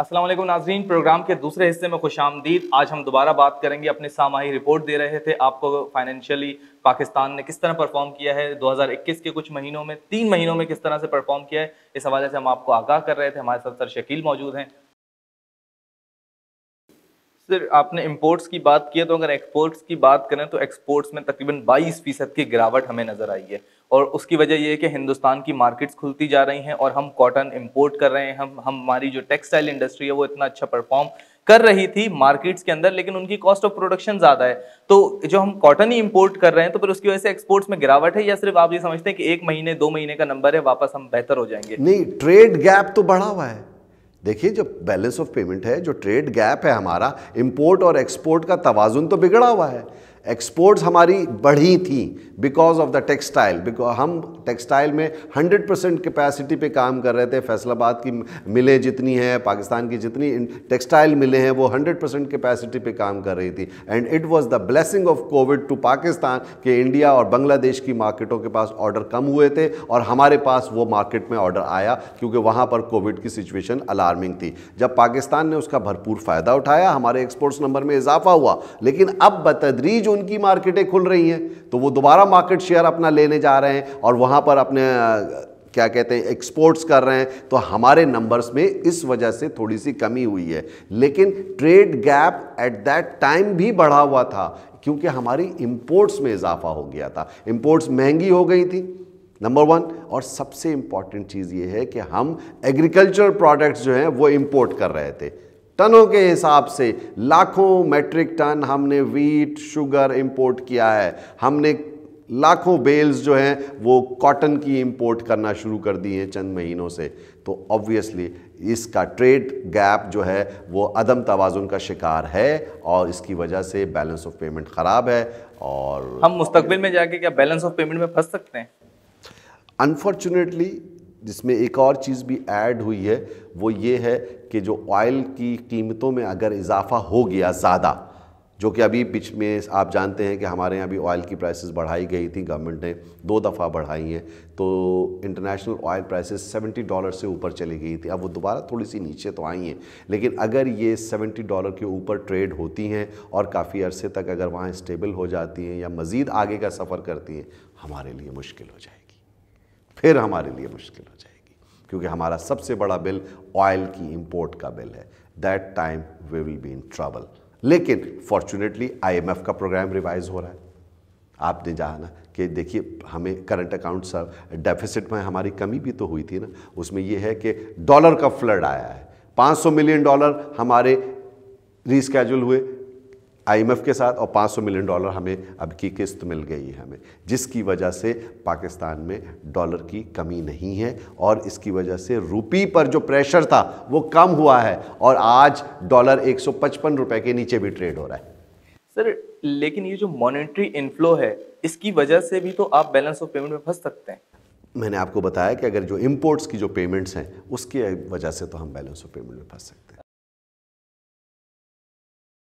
असलम नाजरीन प्रोग्राम के दूसरे हिस्से में खुश आमदीद आज हम दोबारा बात करेंगे अपने सामाही रिपोर्ट दे रहे थे आपको फाइनेंशियली पाकिस्तान ने किस तरह परफॉर्म किया है 2021 के कुछ महीनों में तीन महीनों में किस तरह से परफॉर्म किया है इस हवाले से हम आपको आगाह कर रहे थे हमारे साथ सर शकील मौजूद हैं सिर्फ आपने इम्पोर्ट्स की बात की है तो अगर एक्सपोर्ट्स की बात करें तो एक्सपोर्ट्स में तकरीबन 22 फीसद की गिरावट हमें नज़र आई है और उसकी वजह यह है कि हिंदुस्तान की मार्केट्स खुलती जा रही हैं और हम कॉटन इम्पोर्ट कर रहे हैं हम हमारी जो टेक्सटाइल इंडस्ट्री है वो इतना अच्छा परफॉर्म कर रही थी मार्केट्स के अंदर लेकिन उनकी कॉस्ट ऑफ प्रोडक्शन ज़्यादा है तो जो हम कॉटन ही इम्पोर्ट कर रहे हैं तो फिर उसकी वजह से एक्सपोर्ट्स में गिरावट है या सिर्फ आप ये समझते हैं कि एक महीने दो महीने का नंबर है वापस हम बेहतर हो जाएंगे नहीं ट्रेड गैप तो बढ़ा हुआ है देखिए जो बैलेंस ऑफ पेमेंट है जो ट्रेड गैप है हमारा इंपोर्ट और एक्सपोर्ट का तोज़ुन तो बिगड़ा हुआ है एक्सपोर्ट्स हमारी बढ़ी थी because of the textile because हम टेक्सटाइल में 100 परसेंट कैपेसिटी पे काम कर रहे थे फैसलाबाद की मिलें जितनी हैं पाकिस्तान की जितनी टेक्सटाइल मिलें हैं वो 100 परसेंट कैपेसिटी पे काम कर रही थी and it was the blessing of covid to Pakistan के इंडिया और बांग्लादेश की मार्केटों के पास ऑर्डर कम हुए थे और हमारे पास वो मार्केट में ऑर्डर आया क्योंकि वहाँ पर कोविड की सिचुएशन अलार्मिंग थी जब पाकिस्तान ने उसका भरपूर फ़ायदा उठाया हमारे एक्सपोर्ट्स नंबर में इजाफा हुआ लेकिन अब बतदरीज उन उनकी मार्केटें खुल रही हैं तो वो दोबारा मार्केट शेयर अपना लेने जा रहे हैं और वहाँ पर अपने क्या कहते हैं एक्सपोर्ट्स कर रहे हैं तो हमारे नंबर्स में इस वजह से थोड़ी सी कमी हुई है लेकिन trade gap at that time भी बढ़ा हुआ था क्योंकि हमारी इम्पोर्ट्स में इजाफा हो गया था इम्पोर्ट्स महंगी हो गई थी नंबर वन और सबसे इम्पॉर्टेंट चीज़ ये है कि हम एग्रीकल्चर प्रोडक्ट्स जो हैं वो इम्पोर्ट कर रहे थे टनों के हिसाब से लाखों मेट्रिक टन हमने वीट शुगर इंपोर्ट किया है हमने लाखों बेल्स जो हैं वो कॉटन की इंपोर्ट करना शुरू कर दी हैं चंद महीनों से तो ऑब्वियसली इसका ट्रेड गैप जो है वो अदम तोज़ुन का शिकार है और इसकी वजह से बैलेंस ऑफ पेमेंट ख़राब है और हम मुस्तबिल में जाके क्या बैलेंस ऑफ पेमेंट में फंस सकते हैं अनफॉर्चुनेटली जिसमें एक और चीज़ भी ऐड हुई है वो ये है कि जो ऑयल की कीमतों में अगर इजाफा हो गया ज़्यादा जो कि अभी बीच में आप जानते हैं कि हमारे यहाँ भी ऑयल की प्राइसेस बढ़ाई गई थी गवर्नमेंट ने दो दफ़ा बढ़ाई हैं तो इंटरनेशनल ऑयल प्राइसेस 70 डॉलर से ऊपर चली गई थी अब वो दोबारा थोड़ी सी नीचे तो आई हैं लेकिन अगर ये 70 डॉलर के ऊपर ट्रेड होती हैं और काफ़ी अरसे तक अगर वहाँ स्टेबल हो जाती हैं या मज़ीद आगे का सफ़र करती हैं हमारे लिए मुश्किल हो जाएगी फिर हमारे लिए मुश्किल हो जाएगी क्योंकि हमारा सबसे बड़ा बिल ऑयल की इम्पोर्ट का बिल है that time we will be in trouble लेकिन फॉर्चुनेटली आईएमएफ का प्रोग्राम रिवाइज हो रहा है आपने ना कि देखिए हमें करंट अकाउंट सर डेफिसिट में हमारी कमी भी तो हुई थी ना उसमें यह है कि डॉलर का फ्लड आया है 500 मिलियन डॉलर हमारे रिस्केजल हुए आईएमएफ के साथ और 500 मिलियन डॉलर हमें अब की किस्त मिल गई है हमें जिसकी वजह से पाकिस्तान में डॉलर की कमी नहीं है और इसकी वजह से रुपी पर जो प्रेशर था वो कम हुआ है और आज डॉलर 155 रुपए के नीचे भी ट्रेड हो रहा है सर लेकिन ये जो मॉनेटरी इनफ्लो है इसकी वजह से भी तो आप बैलेंस ऑफ पेमेंट में फंस सकते हैं मैंने आपको बताया कि अगर जो इम्पोर्ट्स की जो पेमेंट्स हैं उसकी वजह से तो हम बैलेंस ऑफ पेमेंट में फंस सकते हैं